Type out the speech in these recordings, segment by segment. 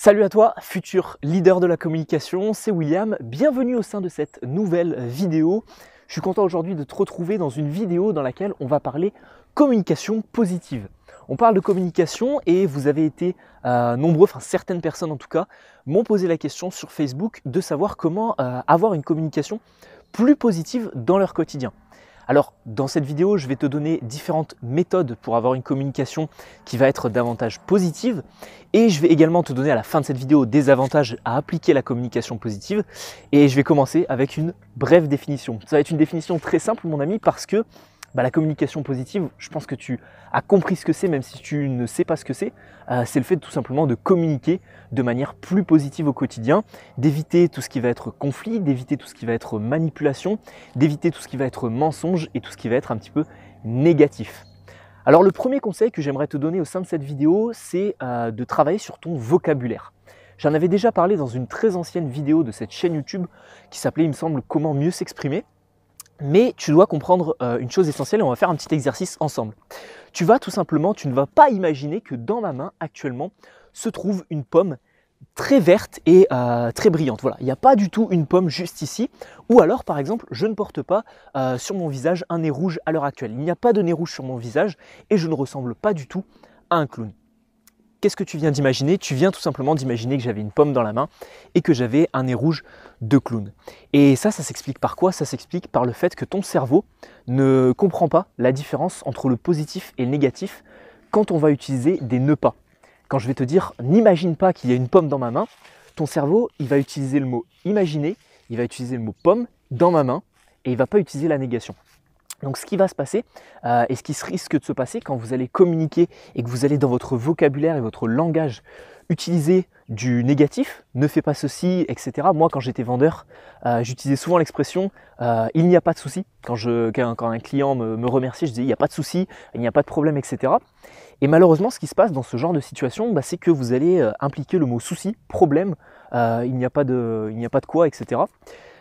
Salut à toi, futur leader de la communication, c'est William, bienvenue au sein de cette nouvelle vidéo. Je suis content aujourd'hui de te retrouver dans une vidéo dans laquelle on va parler communication positive. On parle de communication et vous avez été euh, nombreux, enfin certaines personnes en tout cas, m'ont posé la question sur Facebook de savoir comment euh, avoir une communication plus positive dans leur quotidien. Alors dans cette vidéo, je vais te donner différentes méthodes pour avoir une communication qui va être davantage positive et je vais également te donner à la fin de cette vidéo des avantages à appliquer la communication positive et je vais commencer avec une brève définition. Ça va être une définition très simple mon ami parce que bah, la communication positive, je pense que tu as compris ce que c'est, même si tu ne sais pas ce que c'est. Euh, c'est le fait tout simplement de communiquer de manière plus positive au quotidien, d'éviter tout ce qui va être conflit, d'éviter tout ce qui va être manipulation, d'éviter tout ce qui va être mensonge et tout ce qui va être un petit peu négatif. Alors le premier conseil que j'aimerais te donner au sein de cette vidéo, c'est euh, de travailler sur ton vocabulaire. J'en avais déjà parlé dans une très ancienne vidéo de cette chaîne YouTube qui s'appelait, il me semble, Comment mieux s'exprimer. Mais tu dois comprendre euh, une chose essentielle et on va faire un petit exercice ensemble. Tu vas tout simplement, tu ne vas pas imaginer que dans ma main actuellement se trouve une pomme très verte et euh, très brillante. Voilà, il n'y a pas du tout une pomme juste ici. Ou alors, par exemple, je ne porte pas euh, sur mon visage un nez rouge à l'heure actuelle. Il n'y a pas de nez rouge sur mon visage et je ne ressemble pas du tout à un clown. Qu'est-ce que tu viens d'imaginer Tu viens tout simplement d'imaginer que j'avais une pomme dans la main et que j'avais un nez rouge de clown. Et ça, ça s'explique par quoi Ça s'explique par le fait que ton cerveau ne comprend pas la différence entre le positif et le négatif quand on va utiliser des ne pas. Quand je vais te dire n'imagine pas qu'il y a une pomme dans ma main, ton cerveau, il va utiliser le mot imaginer, il va utiliser le mot pomme dans ma main et il va pas utiliser la négation. Donc ce qui va se passer euh, et ce qui se risque de se passer quand vous allez communiquer et que vous allez dans votre vocabulaire et votre langage utiliser du négatif, ne fais pas ceci, etc. Moi quand j'étais vendeur, euh, j'utilisais souvent l'expression euh, il n'y a pas de souci. Quand, un client me, remerciait, remercie, je disais il n'y a pas de souci, il n'y a pas de problème, etc. Et malheureusement ce qui se passe dans ce genre de situation, bah, c'est que vous allez impliquer le mot souci, problème, il n'y a, il n'y a pas de quoi, etc.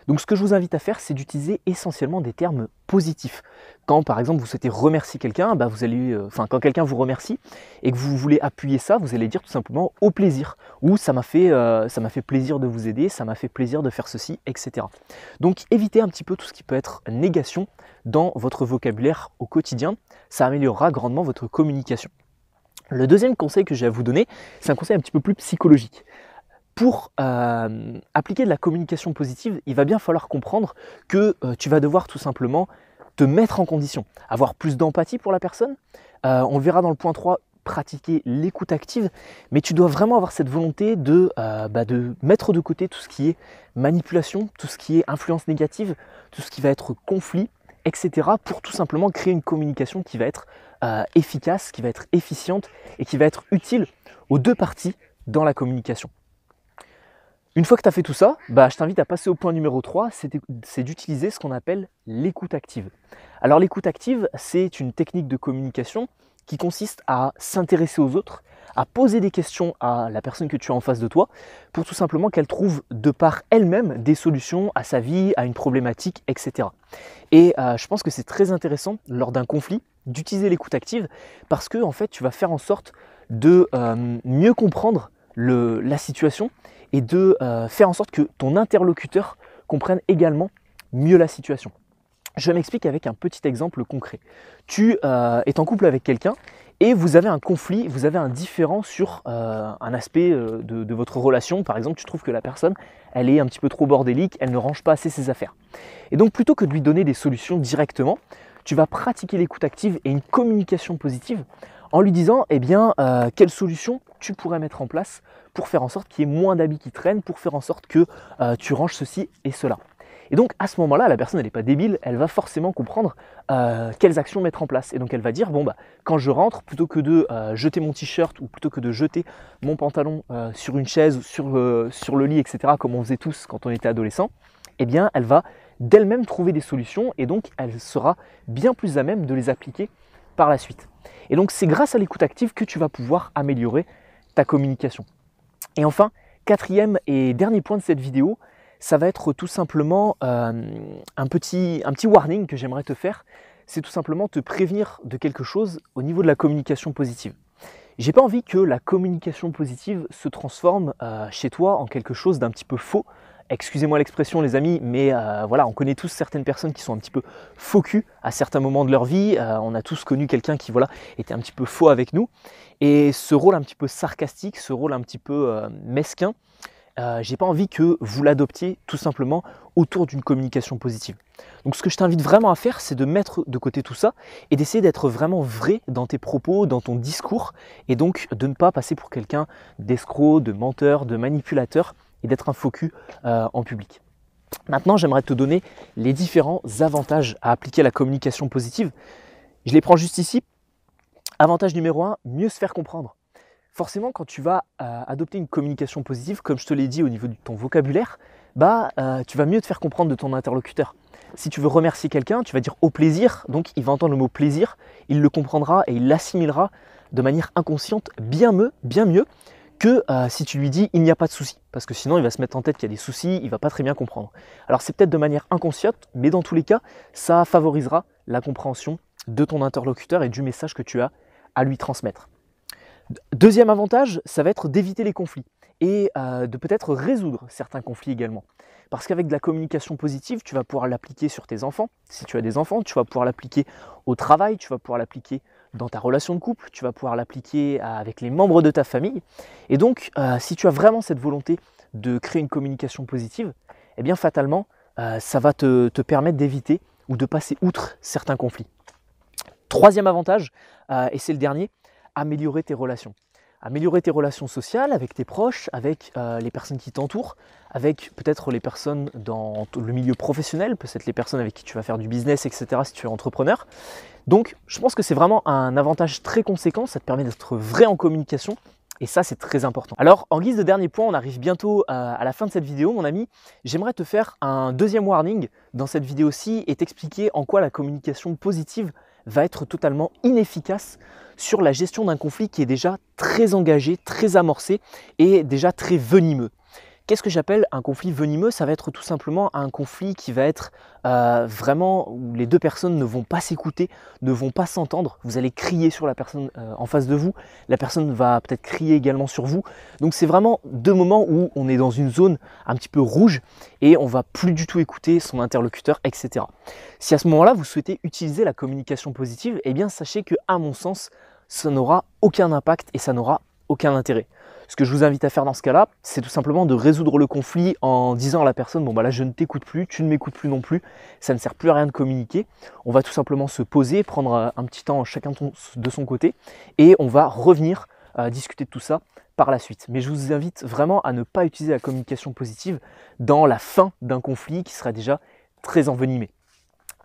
Donc ce que je vous invite à faire, c'est d'utiliser essentiellement des termes positifs. Quand par exemple vous souhaitez remercier quelqu'un, bah, vous allez, euh, quand quelqu'un vous remercie et que vous voulez appuyer ça, vous allez dire tout simplement au plaisir ou ça m'a fait, euh, ça m'a fait plaisir de vous aider, ça m'a fait plaisir de faire ceci, etc. Donc évitez un petit peu tout ce qui peut être négation dans votre vocabulaire au quotidien. Ça améliorera grandement votre communication. Le deuxième conseil que j'ai à vous donner, c'est un conseil un petit peu plus psychologique pour euh, appliquer de la communication positive, il va bien falloir comprendre que euh, tu vas devoir tout simplement te mettre en condition, avoir plus d'empathie pour la personne. Euh, on verra dans le point 3, pratiquer l'écoute active, mais tu dois vraiment avoir cette volonté bah, de mettre de côté tout ce qui est manipulation, tout ce qui est influence négative, tout ce qui va être conflit, etc., pour tout simplement créer une communication qui va être efficace, qui va être efficiente et qui va être utile aux deux parties dans la communication. Une fois que tu as fait tout ça, bah, je t'invite à passer au point numéro 3, c'est d'utiliser ce qu'on appelle l'écoute active. Alors l'écoute active, c'est une technique de communication qui consiste à s'intéresser aux autres, à poser des questions à la personne que tu as en face de toi, pour tout simplement qu'elle trouve de par elle-même des solutions à sa vie, à une problématique, etc. Et euh, je pense que c'est très intéressant lors d'un conflit d'utiliser l'écoute active, parce que en fait tu vas faire en sorte de euh, mieux comprendre la situation et de euh, faire en sorte que ton interlocuteur comprenne également mieux la situation. Je m'explique avec un petit exemple concret. Tu euh, es en couple avec quelqu'un et vous avez un conflit, vous avez un différent sur euh, un aspect de, de, votre relation. Par exemple, tu trouves que la personne, elle est un petit peu trop bordélique, elle ne range pas assez ses affaires. Et donc, plutôt que de lui donner des solutions directement, tu vas pratiquer l'écoute active et une communication positive en lui disant eh bien, euh, quelle solution tu pourrais mettre en place pour faire en sorte qu'il y ait moins d'habits qui traînent, pour faire en sorte que euh, tu ranges ceci et cela. Et donc à ce moment-là, la personne, elle n'est pas débile, elle va forcément comprendre euh, quelles actions mettre en place. Et donc elle va dire, bon, bah, quand je rentre, plutôt que de jeter mon t-shirt ou plutôt que de jeter mon pantalon sur une chaise, sur, sur le lit, etc., comme on faisait tous quand on était adolescent, eh bien, elle va d'elle-même trouver des solutions et donc elle sera bien plus à même de les appliquer la suite. Et donc c'est grâce à l'écoute active que tu vas pouvoir améliorer ta communication. Et enfin, quatrième et dernier point de cette vidéo, ça va être tout simplement euh, un, petit, un petit warning que j'aimerais te faire. C'est tout simplement te prévenir de quelque chose au niveau de la communication positive. J'ai pas envie que la communication positive se transforme euh, chez toi en quelque chose d'un petit peu faux, excusez-moi l'expression les amis, mais euh, voilà, on connaît tous certaines personnes qui sont un petit peu faux à certains moments de leur vie. Euh, on a tous connu quelqu'un qui voilà était un petit peu faux avec nous. Et ce rôle un petit peu sarcastique, ce rôle un petit peu euh, mesquin, mesquin, j'ai pas envie que vous l'adoptiez tout simplement autour d'une communication positive. Donc ce que je t'invite vraiment à faire, c'est de mettre de côté tout ça et d'essayer d'être vraiment vrai dans tes propos, dans ton discours, et donc de ne pas passer pour quelqu'un d'escroc, de menteur, de manipulateur et d'être un focus euh, en public. Maintenant, j'aimerais te donner les différents avantages à appliquer à la communication positive. Je les prends juste ici. Avantage numéro 1, mieux se faire comprendre. Forcément, quand tu vas euh, adopter une communication positive, comme je te l'ai dit au niveau de ton vocabulaire, bah, euh, tu vas mieux te faire comprendre de ton interlocuteur. Si tu veux remercier quelqu'un, tu vas dire au plaisir, donc il va entendre le mot plaisir, il le comprendra et il l'assimilera de manière inconsciente bien mieux, bien mieux que euh, si tu lui dis il n'y a pas de souci, parce que sinon il va se mettre en tête qu'il y a des soucis, il va pas très bien comprendre. Alors c'est peut-être de manière inconsciente, mais dans tous les cas, ça favorisera la compréhension de ton interlocuteur et du message que tu as à lui transmettre. Deuxième avantage, ça va être d'éviter les conflits et euh, de peut-être résoudre certains conflits également. Parce qu'avec de la communication positive, tu vas pouvoir l'appliquer sur tes enfants. Si tu as des enfants, tu vas pouvoir l'appliquer au travail, tu vas pouvoir l'appliquer dans ta relation de couple, tu vas pouvoir l'appliquer avec les membres de ta famille. Et donc, euh, si tu as vraiment cette volonté de créer une communication positive, eh bien fatalement, euh, ça va te, permettre d'éviter ou de passer outre certains conflits. Troisième avantage, euh, et c'est le dernier, améliorer tes relations améliorer tes relations sociales avec tes proches, avec euh, les personnes qui t'entourent, avec peut-être les personnes dans le milieu professionnel, peut-être les personnes avec qui tu vas faire du business, etc. si tu es entrepreneur. Donc je pense que c'est vraiment un avantage très conséquent, ça te permet d'être vrai en communication. Et ça, c'est très important. Alors, en guise de dernier point, on arrive bientôt euh, à la fin de cette vidéo, mon ami. J'aimerais te faire un deuxième warning dans cette vidéo-ci et t'expliquer en quoi la communication positive va être totalement inefficace sur la gestion d'un conflit qui est déjà très engagé, très amorcé et déjà très venimeux. Qu'est-ce que j'appelle un conflit venimeux Ça va être tout simplement un conflit qui va être euh, vraiment où les deux personnes ne vont pas s'écouter, ne vont pas s'entendre. Vous allez crier sur la personne euh, en face de vous, la personne va peut-être crier également sur vous. Donc c'est vraiment deux moments où on est dans une zone un petit peu rouge et on va plus du tout écouter son interlocuteur, etc. Si à ce moment-là vous souhaitez utiliser la communication positive, eh bien sachez que à mon sens ça n'aura aucun impact et ça n'aura aucun intérêt. Ce que je vous invite à faire dans ce cas-là, c'est tout simplement de résoudre le conflit en disant à la personne bon bah là je ne t'écoute plus, tu ne m'écoutes plus non plus, ça ne sert plus à rien de communiquer. On va tout simplement se poser, prendre un petit temps chacun de son côté et on va revenir à euh, discuter de tout ça par la suite. Mais je vous invite vraiment à ne pas utiliser la communication positive dans la fin d'un conflit qui sera déjà très envenimé.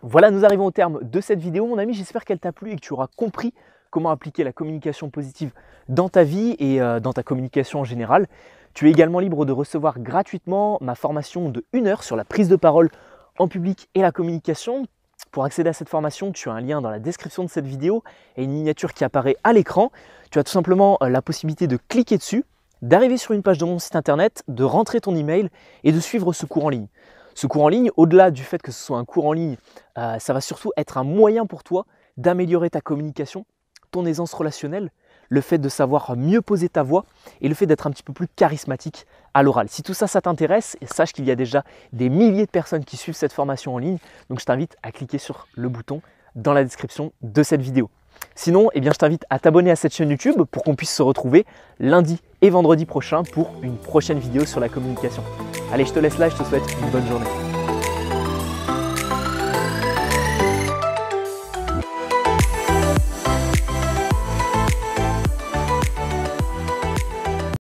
Voilà, nous arrivons au terme de cette vidéo, mon ami. J'espère qu'elle t'a plu et que tu auras compris comment appliquer la communication positive dans ta vie et euh, dans ta communication en général. Tu es également libre de recevoir gratuitement ma formation de 1 heure sur la prise de parole en public et la communication. Pour accéder à cette formation, tu as un lien dans la description de cette vidéo et une miniature qui apparaît à l'écran. Tu as tout simplement euh, la possibilité de cliquer dessus, d'arriver sur une page de mon site internet, de rentrer ton email et de suivre ce cours en ligne. Ce cours en ligne, au-delà du fait que ce soit un cours en ligne, euh, ça va surtout être un moyen pour toi d'améliorer ta communication ton aisance relationnelle, le fait de savoir mieux poser ta voix et le fait d'être un petit peu plus charismatique à l'oral. Si tout ça, ça t'intéresse, sache qu'il y a déjà des milliers de personnes qui suivent cette formation en ligne. Donc je t'invite à cliquer sur le bouton dans la description de cette vidéo. Sinon, eh bien, je t'invite à t'abonner à cette chaîne YouTube pour qu'on puisse se retrouver lundi et vendredi prochain pour une prochaine vidéo sur la communication. Allez, je te laisse là, je te souhaite une bonne journée.